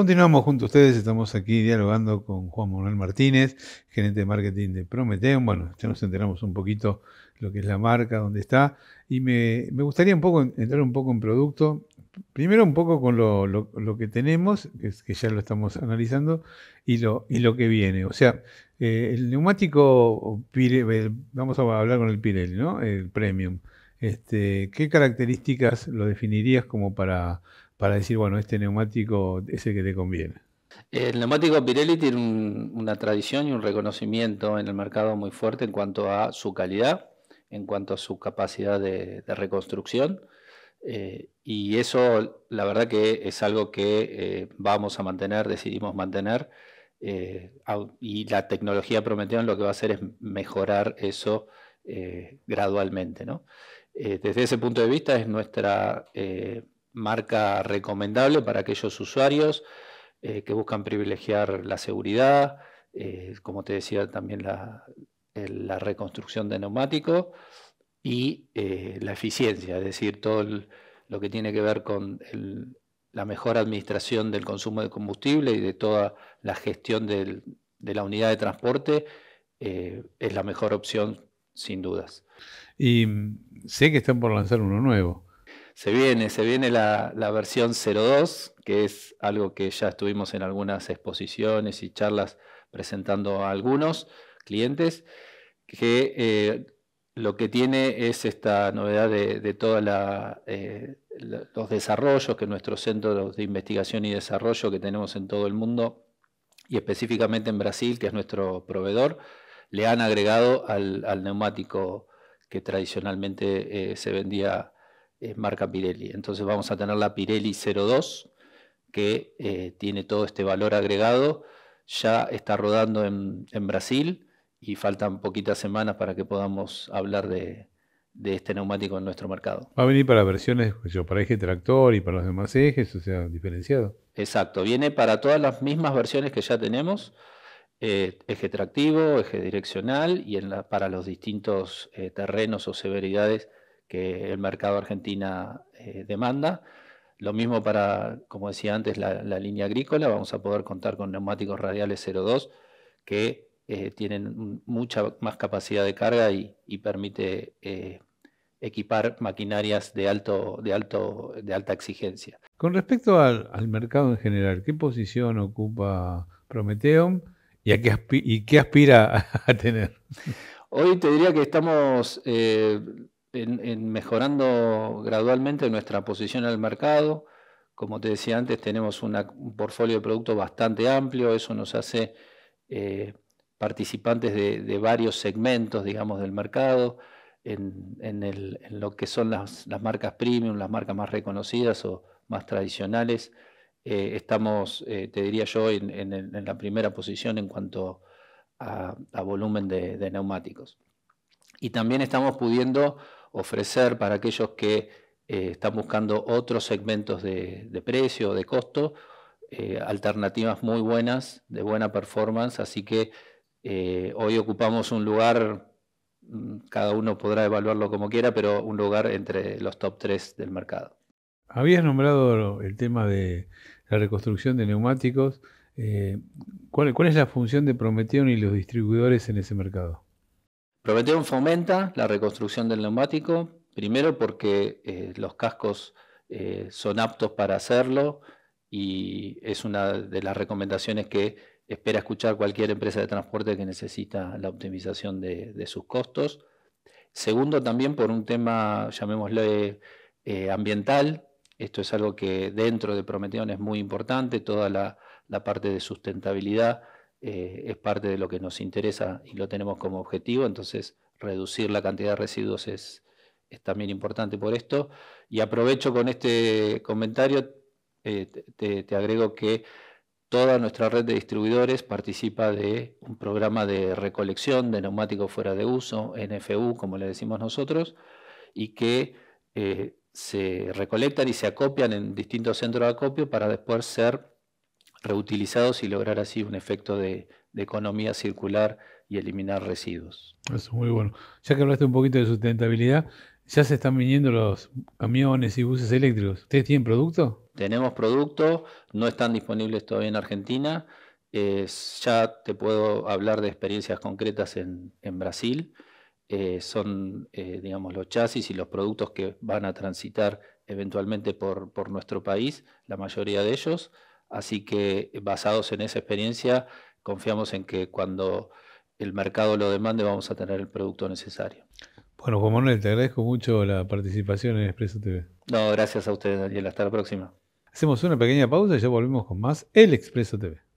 Continuamos junto a ustedes, estamos aquí dialogando con Juan Manuel Martínez, gerente de marketing de Prometeo. Bueno, ya nos enteramos un poquito lo que es la marca, dónde está, y me, gustaría un poco entrar un poco en producto, primero un poco con lo, que tenemos, que, es, que, ya lo estamos analizando, y lo, y lo que viene. O sea, eh, el neumático, Pirelli, vamos a hablar con el Pirelli, ¿no? El Premium. Este, ¿Qué características lo definirías como para para decir, bueno, este neumático es el que te conviene? El neumático Pirelli tiene una tradición y un reconocimiento en el mercado muy fuerte en cuanto a su calidad, en cuanto a su capacidad de, reconstrucción. Eh, y eso, la verdad que es algo que eh, vamos a mantener, decidimos mantener. Eh, y la tecnología prometida, lo que va a hacer es mejorar eso gradualmente. ¿no? desde ese punto de vista es nuestra marca recomendable para aquellos usuarios eh, que buscan privilegiar la seguridad, eh, como te decía también la, reconstrucción de neumático y eh, la eficiencia, es decir, todo lo que tiene que ver con la mejor administración del consumo de combustible y de toda la gestión de la unidad de transporte es la mejor opción sin dudas. Y mm, sé que están por lanzar uno nuevo. Se viene, se viene la, versión 02, que es algo que ya estuvimos en algunas exposiciones y charlas presentando a algunos clientes, que eh, lo que tiene es esta novedad de, de todos eh, los desarrollos que nuestro centro de investigación y desarrollo que tenemos en todo el mundo y específicamente en Brasil, que es nuestro proveedor, le han agregado al, neumático que tradicionalmente eh, se vendía marca Pirelli. Entonces vamos a tener la Pirelli 02, que eh, tiene todo este valor agregado, ya está rodando en, Brasil y faltan poquitas semanas para que podamos hablar de, este neumático en nuestro mercado. Va a venir para versiones pues para eje tractor y para los demás ejes, o sea, diferenciado. Exacto, viene para todas las mismas versiones que ya tenemos, eh, eje tractivo, eje direccional y en para los distintos eh, terrenos o severidades que el mercado argentina eh, demanda. Lo mismo para, como decía antes, la, línea agrícola. Vamos a poder contar con neumáticos radiales 02 que eh, tienen mucha más capacidad de carga y, permite eh, equipar maquinarias de, alto, de, alto, de alta exigencia. Con respecto al, mercado en general, ¿qué posición ocupa Prometeo y, qué, aspira a, tener? Hoy te diría que estamos en, mejorando gradualmente nuestra posición al mercado. Como te decía antes, tenemos un portfolio de productos bastante amplio, eso nos hace eh, participantes de, varios segmentos, digamos, del mercado, en, lo que son las, marcas premium, las marcas más reconocidas o más tradicionales. Eh, estamos, eh, te diría yo, en, la primera posición en cuanto a, volumen de neumáticos. Y también estamos pudiendo ofrecer para aquellos que eh, están buscando otros segmentos de, precio, de costo, eh, alternativas muy buenas, de buena performance, así que eh, hoy ocupamos un lugar, mm, cada uno podrá evaluarlo como quiera, pero un lugar entre los top 3 del mercado. Habías nombrado el tema de la reconstrucción de neumáticos. ¿cuál, es la función de Prometeo y los distribuidores en ese mercado? Prometeón fomenta la reconstrucción del neumático, primero porque eh, los cascos eh, son aptos para hacerlo y es una de las recomendaciones que espera escuchar cualquier empresa de transporte que necesita la optimización de, sus costos. Segundo, también por un tema, llamémoslo eh, ambiental. Esto es algo que dentro de Prometeon es muy importante, toda la parte de sustentabilidad eh, es parte de lo que nos interesa y lo tenemos como objetivo, entonces reducir la cantidad de residuos es, también importante por esto. Y aprovecho con este comentario, eh, te, agrego que toda nuestra red de distribuidores participa de un programa de recolección de neumáticos fuera de uso, NFU, como le decimos nosotros, y que eh, se recolectan y se acopian en distintos centros de acopio para después ser reutilizados y lograr así un efecto de, economía circular y eliminar residuos. Eso, es muy bueno. Ya que hablaste un poquito de sustentabilidad, ya se están viniendo los camiones y buses eléctricos. ¿Ustedes tienen producto? Tenemos producto, no están disponibles todavía en Argentina. ya te puedo hablar de experiencias concretas en, Brasil. Eh, son, eh, digamos, los chasis y los productos que van a transitar eventualmente por nuestro país, la mayoría de ellos. Así que eh, basados en esa experiencia, confiamos en que cuando el mercado lo demande vamos a tener el producto necesario. Bueno, Juan Manuel, te agradezco mucho la participación en Expreso TV. No, gracias a ustedes, Daniel. Hasta la próxima. Hacemos una pequeña pausa y ya volvemos con más El Expreso TV.